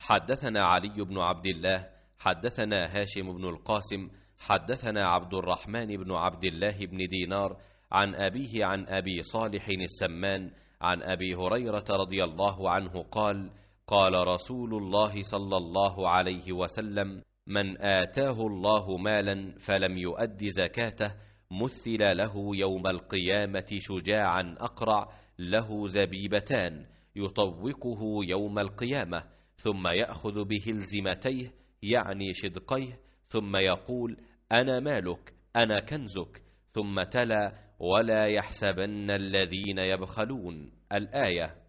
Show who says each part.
Speaker 1: حدثنا علي بن عبد الله حدثنا هاشم بن القاسم حدثنا عبد الرحمن بن عبد الله بن دينار عن أبيه عن أبي صالح السمان عن أبي هريرة رضي الله عنه قال قال رسول الله صلى الله عليه وسلم من آتاه الله مالا فلم يؤد زكاته مثل له يوم القيامة شجاعا أقرع له زبيبتان يطوقه يوم القيامة ثم يأخذ بهلزمتيه يعني شدقيه ثم يقول أنا مالك أنا كنزك ثم تلا ولا يحسبن الذين يبخلون الآية